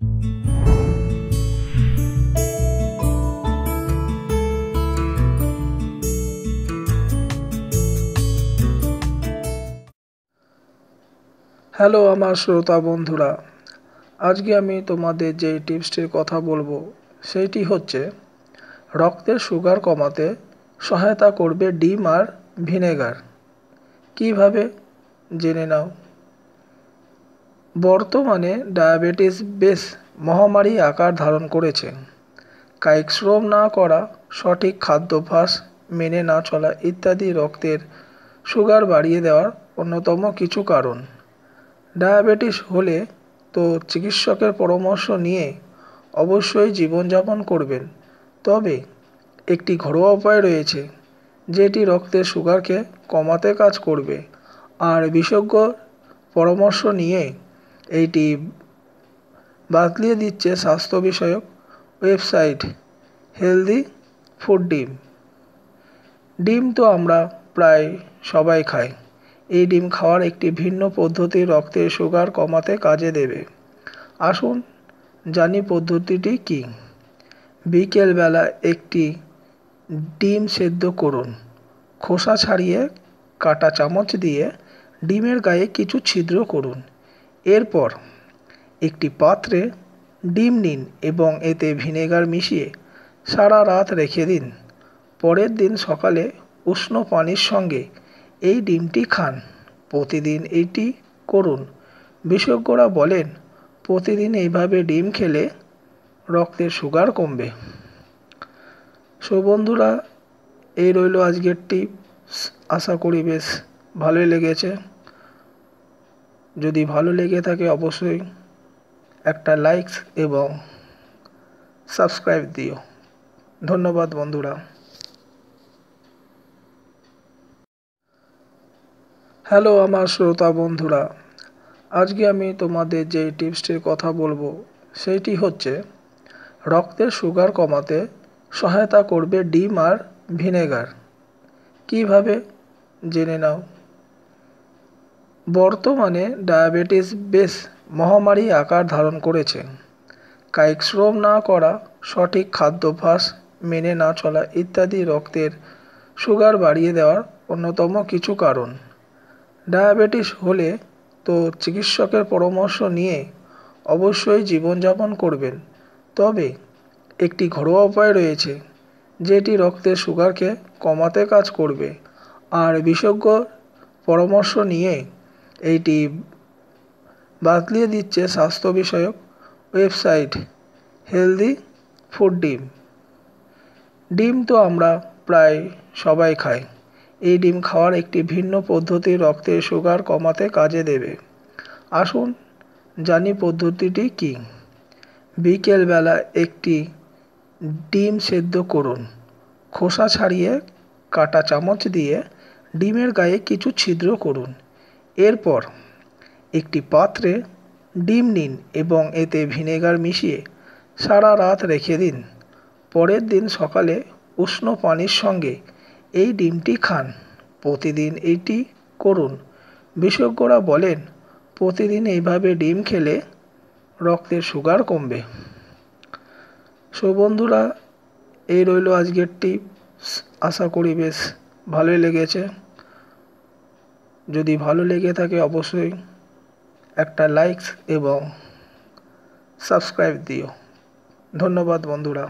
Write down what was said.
hello আমার শ্রোতা বন্ধুরা আজকে আমি তোমাদের যে টিপসটির কথা বলবো সেইটি হচ্ছে রক্তের সুগার কমাতে সহায়তা করবে ডিম আর ভিনেগার কিভাবে জেনে নাও বর্তমানে ডায়াবেটিস বেশ মহামারী আকার ধারণ করেছে কায়িক শ্রম না করা সঠিক খাদ্যাভ্যাস মেনে না চলা ইত্যাদি রক্তের সুগার বাড়িয়ে দেওয়ার অন্যতম কিছু কারণ ডায়াবেটিস হলে তো চিকিৎসকের পরামর্শ নিয়ে অবশ্যই জীবনযাপন করবেন তবে একটি ঘরোয়া উপায় রয়েছে যেটি রক্তের সুগারকে কমাতে কাজ করবে আর বিশেষজ্ঞ পরামর্শ নিয়ে এইটি বাতলিয়ে দিচ্ছে স্বাস্থ্য বিষয়ক ওয়েবসাইট হেলদি ফুড ডিম ডিম তো আমরা প্রায় সবাই খাই এই ডিম খাওয়ার একটি ভিন্ন পদ্ধতি রক্তের সুগার কমাতে কাজে দেবে আসুন জানি পদ্ধতিটি কী বিকেলবেলা একটি ডিম সেদ্ধ করুন খোসা ছাড়িয়ে কাটা চামচ দিয়ে ডিমের গায়ে কিছু ছিদ্র করুন এরপর একটি পাত্রে ডিম নিন এবং এতে ভিনেগার মিশিয়ে সারা রাত রেখে দিন পরের দিন সকালে উষ্ণ পানির সঙ্গে এই ডিমটি খান প্রতিদিন এটি করুন বিশেষজ্ঞরা বলেন প্রতিদিন এইভাবে ডিম খেলে রক্তের সুগার কমবে সো বন্ধুরা এই রইল আজকের টিপস আশা করি বেশ ভালোই লেগেছে যদি ভালো লেগে থাকে অবশ্যই একটা লাইক এবং সাবস্ক্রাইব দিও ধন্যবাদ বন্ধুরা হ্যালো আমার শ্রোতা বন্ধুরা আজকে আমি তোমাদের যে টিপসটির কথা বলবো সেইটি হচ্ছে রক্তের সুগার কমাতে সহায়তা করবে ডিম আর ভিনেগার কীভাবে জেনে নাও বর্তমানে ডায়াবেটিস বেশ মহামারী আকার ধারণ করেছে কায়িক শ্রম না করা সঠিক খাদ্যাভ্যাস মেনে না চলা ইত্যাদি রক্তের সুগার বাড়িয়ে দেওয়ার অন্যতম কিছু কারণ ডায়াবেটিস হলে তো চিকিৎসকের পরামর্শ নিয়ে অবশ্যই জীবনযাপন করবেন তবে একটি ঘরোয়া উপায় রয়েছে যেটি রক্তের সুগারকে কমাতে কাজ করবে আর বিশেষজ্ঞ পরামর্শ নিয়ে এইটি বাতলিয়ে দিচ্ছে স্বাস্থ্য বিষয়ক ওয়েবসাইট হেলদি ফুড ডিম ডিম তো আমরা প্রায় সবাই খাই এই ডিম খাওয়ার একটি ভিন্ন পদ্ধতি রক্তের সুগার কমাতে কাজে দেবে আসুন জানি পদ্ধতিটি কী বিকেলবেলা একটি ডিম সেদ্ধ করুন খোসা ছাড়িয়ে কাটা চামচ দিয়ে ডিমের গায়ে কিছু ছিদ্র করুন এরপর একটি পাত্রে ডিম নিন এবং এতে ভিনেগার মিশিয়ে সারা রাত রেখে দিন পরের দিন সকালে উষ্ণ পানির সঙ্গে এই ডিমটি খান প্রতিদিন এটি করুন বিশেষজ্ঞরা বলেন প্রতিদিন এইভাবে ডিম খেলে রক্তের সুগার কমবে সো বন্ধুরা এই রইল আজকের টিপস আশা করি বেশ ভালোই লেগেছে যদি ভালো লেগে থাকে অবশ্যই একটা লাইক এবং সাবস্ক্রাইব দিও ধন্যবাদ বন্ধুরা